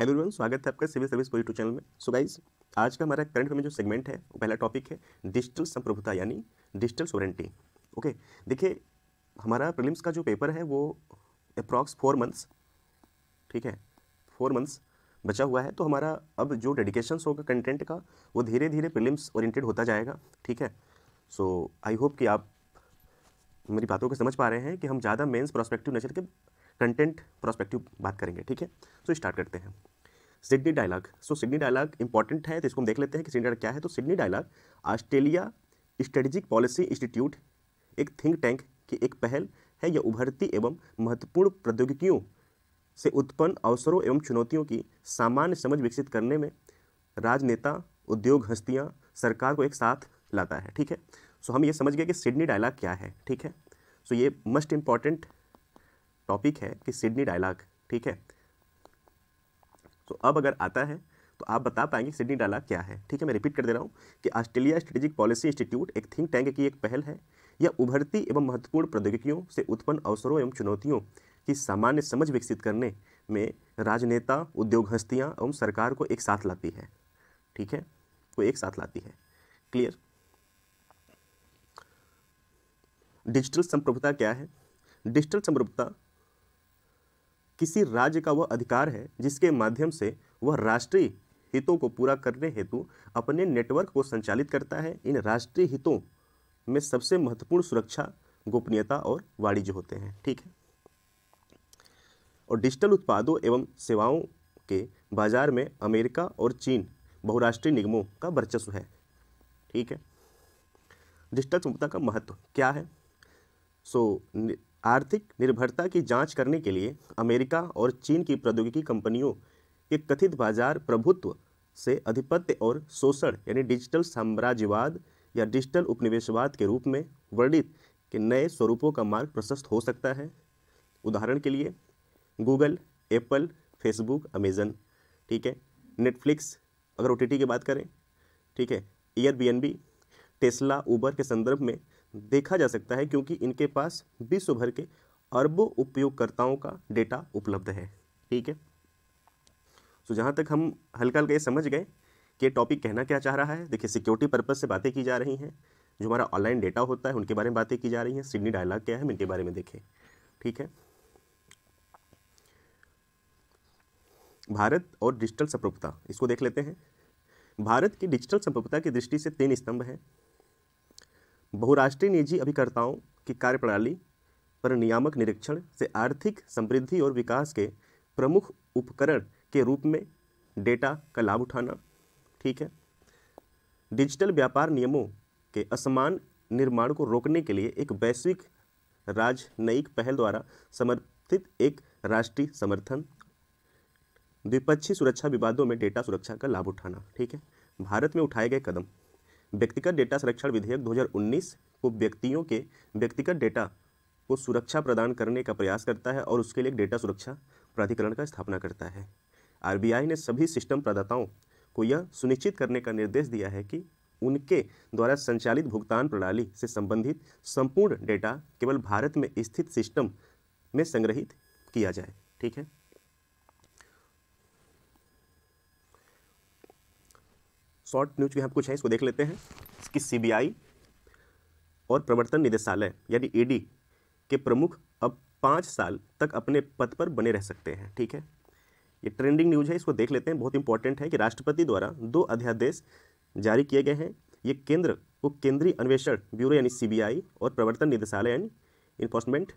hello everyone स्वागत है आपका सिविल सर्विस पॉजिटिव चैनल में सो गाइज आज का हमारा करंट में जो सेगमेंट है वो पहला टॉपिक है डिजिटल संप्रभुता यानी डिजिटल सोरेंटी ओके देखिए हमारा प्रिलिम्स का जो पेपर है वो अप्रॉक्स फोर मंथ्स ठीक है फोर मंथ्स बचा हुआ है तो हमारा अब जो डेडिकेशन होगा कंटेंट का वो धीरे धीरे प्रिलिम्स ओरिएंटेड होता जाएगा ठीक है सो आई होप कि आप मेरी बातों को समझ पा रहे हैं कि हम ज़्यादा मेंस प्रोस्पेक्टिव नेचर के कंटेंट प्रोस्पेक्टिव बात करेंगे ठीक है सो तो स्टार्ट करते हैं Sydney dialogue so Sydney dialogue important है तो इसको हम देख लेते हैं कि सिडनी डायलॉग क्या है तो Sydney dialogue Australia strategic policy institute एक थिंक टैंक की एक पहल है यह उभरती एवं महत्वपूर्ण प्रौद्योगिकियों से उत्पन्न अवसरों एवं चुनौतियों की सामान्य समझ विकसित करने में राजनेता उद्योग हस्तियाँ सरकार को एक साथ लाता है ठीक है सो हम ये समझ गए कि सिडनी डायलाग क्या है ठीक है सो ये मस्ट इम्पॉर्टेंट टॉपिक है कि सिडनी डायलाग ठीक है तो अब अगर आता है तो आप बता पाएंगे सिडनी डायलाग क्या है ठीक है मैं रिपीट कर दे रहा हूँ कि ऑस्ट्रेलिया स्ट्रेटेजिक पॉलिसी इंस्टीट्यूट एक थिंक टैंक की एक पहल है यह उभरती एवं महत्वपूर्ण प्रौद्योगिकियों से उत्पन्न अवसरों एवं चुनौतियों की सामान्य समझ विकसित करने में राजनेता उद्योग हस्तियाँ एवं सरकार को एक साथ लाती है ठीक है को एक साथ लाती है क्लियर डिजिटल संप्रभुता क्या है डिजिटल संप्रभुता किसी राज्य का वह अधिकार है जिसके माध्यम से वह राष्ट्रीय हितों को पूरा करने हेतु अपने नेटवर्क को संचालित करता है इन राष्ट्रीय हितों में सबसे महत्वपूर्ण सुरक्षा गोपनीयता और वाणिज्य होते हैं ठीक है और डिजिटल उत्पादों एवं सेवाओं के बाजार में अमेरिका और चीन बहुराष्ट्रीय निगमों का वर्चस्व है ठीक है डिजिटल संपदा का महत्व क्या है सो आर्थिक निर्भरता की जांच करने के लिए अमेरिका और चीन की प्रौद्योगिकी कंपनियों के कथित बाजार प्रभुत्व से अधिपत्य और शोषण यानी डिजिटल साम्राज्यवाद या डिजिटल उपनिवेशवाद के रूप में वर्णित के नए स्वरूपों का मार्ग प्रशस्त हो सकता है उदाहरण के लिए गूगल एप्पल फेसबुक अमेज़न ठीक है नेटफ्लिक्स अगर ओ की बात करें ठीक है एयर टेस्ला ऊबर के संदर्भ में देखा जा सकता है क्योंकि इनके पास विश्व भर के अरबों उपयोगकर्ताओं का डेटा उपलब्ध है ठीक है सो तो जहाँ तक हम हल्का हल्का ये समझ गए कि टॉपिक कहना क्या चाह रहा है देखिए सिक्योरिटी पर्पज़ से बातें की जा रही हैं जो हमारा ऑनलाइन डेटा होता है उनके बारे में बातें की जा रही हैं सिडनी डायलॉग क्या है हम इनके बारे में देखें ठीक है भारत और डिजिटल संप्रभुता इसको देख लेते हैं भारत की डिजिटल संप्रभुता की दृष्टि से तीन स्तंभ हैं बहुराष्ट्रीय निजी अभिकर्ताओं की कार्यप्रणाली पर नियामक निरीक्षण से आर्थिक समृद्धि और विकास के प्रमुख उपकरण के रूप में डेटा का लाभ उठाना ठीक है डिजिटल व्यापार नियमों के असमान निर्माण को रोकने के लिए एक वैश्विक राजनयिक पहल द्वारा समर्थित एक राष्ट्रीय समर्थन द्विपक्षीय सुरक्षा विवादों में डेटा सुरक्षा का लाभ उठाना ठीक है भारत में उठाए गए कदम व्यक्तिगत डेटा संरक्षण विधेयक 2019 को व्यक्तियों के व्यक्तिगत डेटा को सुरक्षा प्रदान करने का प्रयास करता है और उसके लिए डेटा सुरक्षा प्राधिकरण का स्थापना करता है आर ने सभी सिस्टम प्रदाताओं को यह सुनिश्चित करने का निर्देश दिया है कि उनके द्वारा संचालित भुगतान प्रणाली से संबंधित संपूर्ण डेटा केवल भारत में स्थित सिस्टम में संग्रहित किया जाए ठीक है शॉर्ट न्यूज भी यहाँ कुछ है इसको देख लेते हैं इसकी सीबीआई और प्रवर्तन निदेशालय यानी ईडी के प्रमुख अब पाँच साल तक अपने पद पर बने रह सकते हैं ठीक है ये ट्रेंडिंग न्यूज है इसको देख लेते हैं बहुत इंपॉर्टेंट है कि राष्ट्रपति द्वारा दो अध्यादेश जारी किए गए हैं ये केंद्र को केंद्रीय अन्वेषण ब्यूरो यानी सीबीआई और प्रवर्तन निदेशालय यानी इन्फोर्समेंट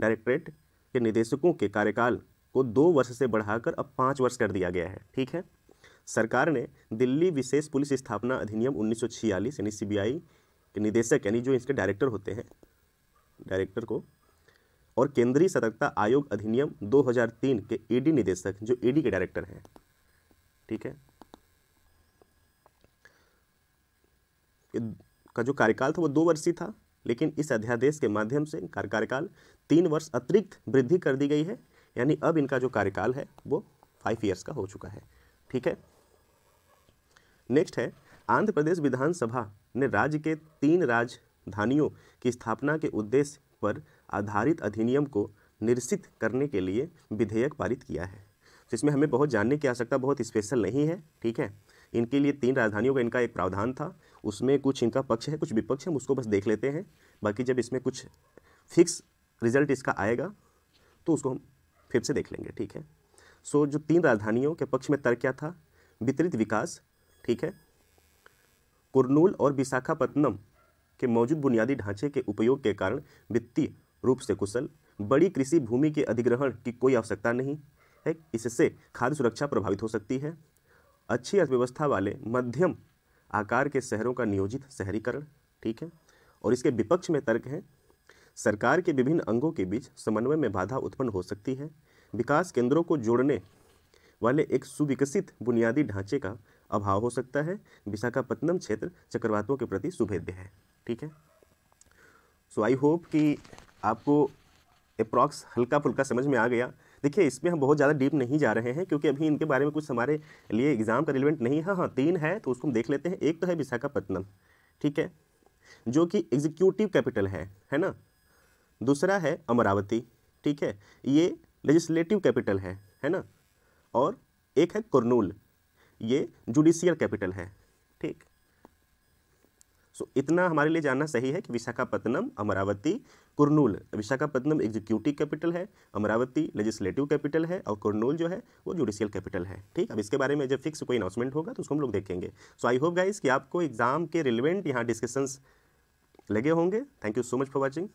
डायरेक्टरेट के निदेशकों के कार्यकाल को दो वर्ष से बढ़ाकर अब पाँच वर्ष कर दिया गया है ठीक है सरकार ने दिल्ली विशेष पुलिस स्थापना अधिनियम उन्नीस यानी सीबीआई के निदेशक यानी जो इसके डायरेक्टर होते हैं डायरेक्टर को और केंद्रीय सतर्कता आयोग अधिनियम 2003 के ईडी e निदेशक जो ईडी e के डायरेक्टर हैं ठीक है का जो कार्यकाल था वो दो वर्ष ही था लेकिन इस अध्यादेश के माध्यम से कार्यकाल तीन वर्ष अतिरिक्त वृद्धि कर दी गई है यानी अब इनका जो कार्यकाल है वो फाइव ईयर्स का हो चुका है ठीक है नेक्स्ट है आंध्र प्रदेश विधानसभा ने राज्य के तीन राजधानियों की स्थापना के उद्देश्य पर आधारित अधिनियम को निरसित करने के लिए विधेयक पारित किया है तो इसमें हमें बहुत जानने की आवश्यकता बहुत स्पेशल नहीं है ठीक है इनके लिए तीन राजधानियों का इनका एक प्रावधान था उसमें कुछ इनका पक्ष है कुछ विपक्ष है हम उसको बस देख लेते हैं बाकी जब इसमें कुछ फिक्स रिजल्ट इसका आएगा तो उसको हम फिर से देख लेंगे ठीक है सो जो तीन राजधानियों के पक्ष में तर्क क्या था वितरित विकास ठीक है कुरनूल और विशाखापत्तनम के मौजूद बुनियादी ढांचे के उपयोग के कारण वित्तीय रूप से कुशल बड़ी कृषि भूमि के अधिग्रहण की कोई आवश्यकता नहीं है इससे खाद्य सुरक्षा प्रभावित हो सकती है अच्छी अर्थव्यवस्था वाले मध्यम आकार के शहरों का नियोजित शहरीकरण ठीक है और इसके विपक्ष में तर्क है सरकार के विभिन्न अंगों के बीच समन्वय में बाधा उत्पन्न हो सकती है विकास केंद्रों को जोड़ने वाले एक सुविकसित बुनियादी ढांचे का अभाव हो सकता है विशाखापत्तनम क्षेत्र चक्रवातों के प्रति सुभेद्य है ठीक है सो आई होप कि आपको अप्रॉक्स हल्का फुल्का समझ में आ गया देखिए इसमें हम बहुत ज़्यादा डीप नहीं जा रहे हैं क्योंकि अभी इनके बारे में कुछ हमारे लिए एग्ज़ाम का रिलेवेंट नहीं है हाँ, तीन है तो उसको हम देख लेते हैं एक तो है विशाखापत्तनम ठीक है जो कि एग्जीक्यूटिव कैपिटल है है ना दूसरा है अमरावती ठीक है ये लेजिस्लेटिव कैपिटल है है ना और एक है कुरनूल ये जुडिशियल कैपिटल है ठीक सो so, इतना हमारे लिए जानना सही है कि विशाखापत्तनम अमरावती कुरनूल विशाखापत्तनम एग्जीक्यूटिव कैपिटल है अमरावती लेजिस्लेटिव कैपिटल है और कुरनूल जो है वो जुडिशियल कैपिटल है ठीक अब इसके बारे में जब फिक्स कोई अनाउंसमेंट होगा तो उसको हम लोग देखेंगे सो आई होप गाइज कि आपको एग्जाम के रिलेवेंट यहाँ डिस्कशंस लगे होंगे thank you so much for watching